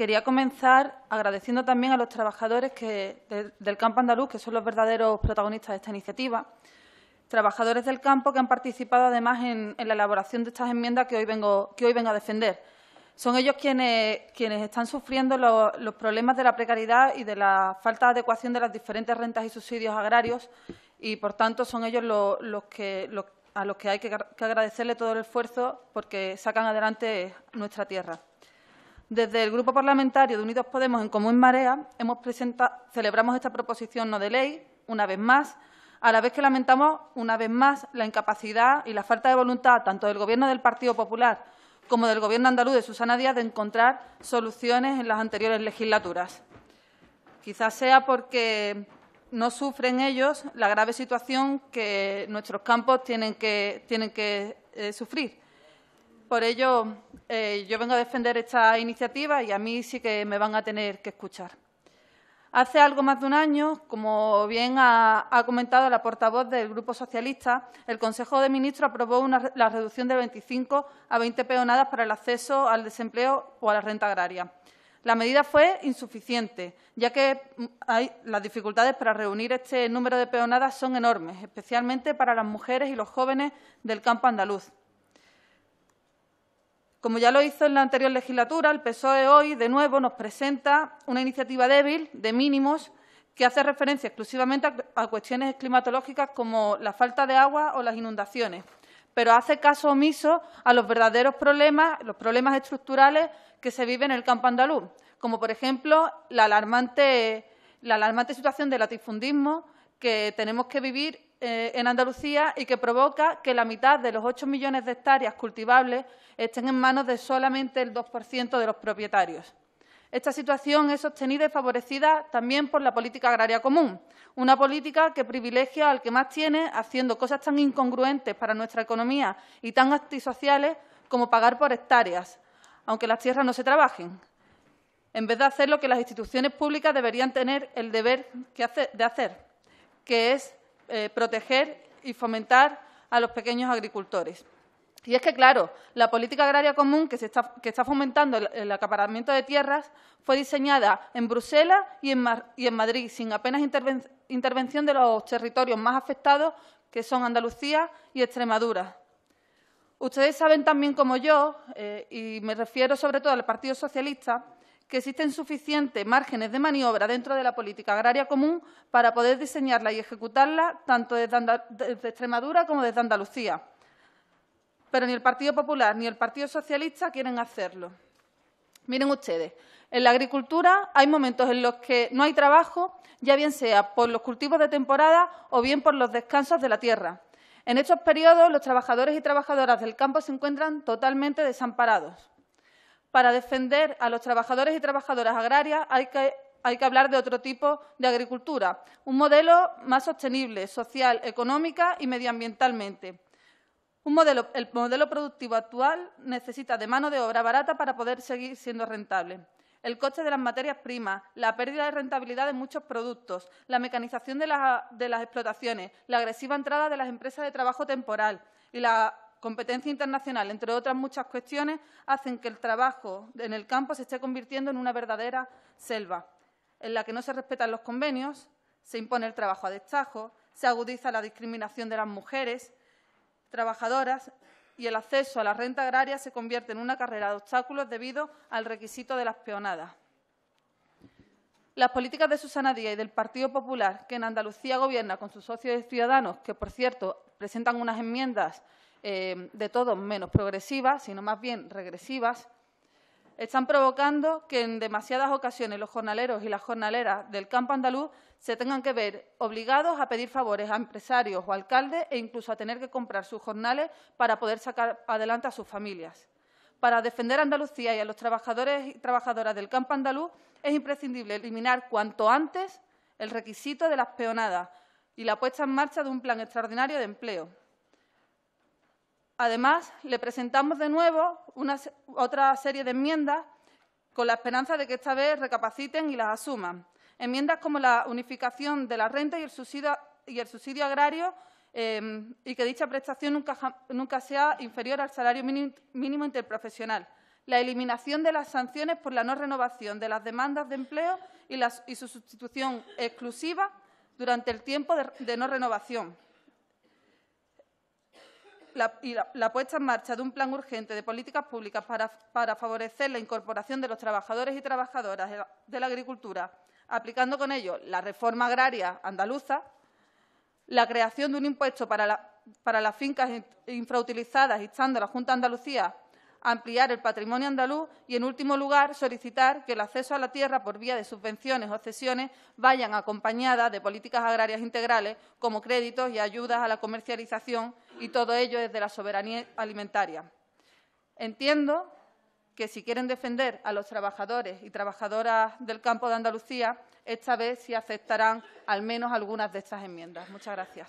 quería comenzar agradeciendo también a los trabajadores del campo andaluz, que son los verdaderos protagonistas de esta iniciativa, trabajadores del campo que han participado además en, la elaboración de estas enmiendas que hoy vengo, a defender. Son ellos quienes, están sufriendo los, problemas de la precariedad y de la falta de adecuación de las diferentes rentas y subsidios agrarios y, por tanto, son ellos a los que hay que agradecerle todo el esfuerzo porque sacan adelante nuestra tierra. Desde el Grupo Parlamentario de Unidos Podemos en Común Marea hemos celebramos esta proposición no de ley, una vez más, a la vez que lamentamos, una vez más, la incapacidad y la falta de voluntad tanto del Gobierno del Partido Popular como del Gobierno andaluz de Susana Díaz de encontrar soluciones en las anteriores legislaturas. Quizás sea porque no sufren ellos la grave situación que nuestros campos tienen que, eh, sufrir por ello, eh, yo vengo a defender esta iniciativa y a mí sí que me van a tener que escuchar. Hace algo más de un año, como bien ha, comentado la portavoz del Grupo Socialista, el Consejo de Ministros aprobó la reducción de 25 a 20 peonadas para el acceso al desempleo o a la renta agraria. La medida fue insuficiente, ya que mm, las dificultades para reunir este número de peonadas son enormes, especialmente para las mujeres y los jóvenes del campo andaluz. Como ya lo hizo en la anterior legislatura, el PSOE hoy, de nuevo, nos presenta una iniciativa débil, de mínimos, que hace referencia exclusivamente a cuestiones climatológicas como la falta de agua o las inundaciones, pero hace caso omiso a los verdaderos problemas, los problemas estructurales que se viven en el campo andaluz, como por ejemplo la alarmante, la alarmante situación del latifundismo que tenemos que vivir eh, en Andalucía y que provoca que la mitad de los ocho millones de hectáreas cultivables estén en manos de solamente el 2% de los propietarios. Esta situación es sostenida y favorecida también por la política agraria común, una política que privilegia al que más tiene, haciendo cosas tan incongruentes para nuestra economía y tan antisociales como pagar por hectáreas, aunque las tierras no se trabajen, en vez de hacer lo que las instituciones públicas deberían tener el deber de hacer, que es eh, proteger y fomentar a los pequeños agricultores. Y es que, claro, la política agraria común que, está, fomentando el, acaparamiento de tierras fue diseñada en Bruselas y en, Madrid, sin apenas intervención de los territorios más afectados, que son Andalucía y Extremadura. Ustedes saben también como yo, eh, y me refiero sobre todo al Partido Socialista, que existen suficientes márgenes de maniobra dentro de la política agraria común para poder diseñarla y ejecutarla tanto desde, Extremadura como desde Andalucía. Pero ni el Partido Popular ni el Partido Socialista quieren hacerlo. Miren ustedes, en la agricultura hay momentos en los que no hay trabajo, ya bien sea por los cultivos de temporada o bien por los descansos de la tierra. En estos periodos, los trabajadores y trabajadoras del campo se encuentran totalmente desamparados. Para defender a los trabajadores y trabajadoras agrarias hay que, hablar de otro tipo de agricultura, un modelo más sostenible, social, económica y medioambientalmente. el modelo productivo actual necesita de mano de obra barata para poder seguir siendo rentable. El coste de las materias primas, la pérdida de rentabilidad de muchos productos, la mecanización de las explotaciones, la agresiva entrada de las empresas de trabajo temporal y la competencia internacional, entre otras muchas cuestiones, hacen que el trabajo en el campo se esté convirtiendo en una verdadera selva, en la que no se respetan los convenios, se impone el trabajo a destajo, se agudiza la discriminación de las mujeres trabajadoras y el acceso a la renta agraria se convierte en una carrera de obstáculos debido al requisito de las peonadas. Las políticas de Susana Díaz y del Partido Popular, que en Andalucía gobierna con sus socios y ciudadanos, que, por cierto, presentan unas enmiendas eh, de todos menos progresivas, sino más bien regresivas, están provocando que en demasiadas ocasiones los jornaleros y las jornaleras del campo andaluz se tengan que ver obligados a pedir favores a empresarios o alcaldes e incluso a tener que comprar sus jornales para poder sacar adelante a sus familias. Para defender a Andalucía y a los trabajadores y trabajadoras del campo andaluz es imprescindible eliminar cuanto antes el requisito de las peonadas y la puesta en marcha de un plan extraordinario de empleo. Además, le presentamos de nuevo otra serie de enmiendas con la esperanza de que esta vez recapaciten y las asuman. Enmiendas como la unificación de la renta y el subsidio, agrario em, y que dicha prestación nunca, sea inferior al salario mínimo, interprofesional la eliminación de las sanciones por la no renovación de las demandas de empleo y, su sustitución exclusiva durante el tiempo de no renovación, la, y la, puesta en marcha de un plan urgente de políticas públicas para, favorecer la incorporación de los trabajadores y trabajadoras de la, agricultura, aplicando con ello la reforma agraria andaluza, la creación de un impuesto para, para las fincas infrautilizadas, instando a la Junta Andalucía ampliar el patrimonio andaluz y, en último lugar, solicitar que el acceso a la tierra por vía de subvenciones o cesiones vayan acompañadas de políticas agrarias integrales como créditos y ayudas a la comercialización y todo ello desde la soberanía alimentaria. Entiendo que si quieren defender a los trabajadores y trabajadoras del campo de Andalucía, esta vez sí aceptarán al menos algunas de estas enmiendas. Muchas gracias.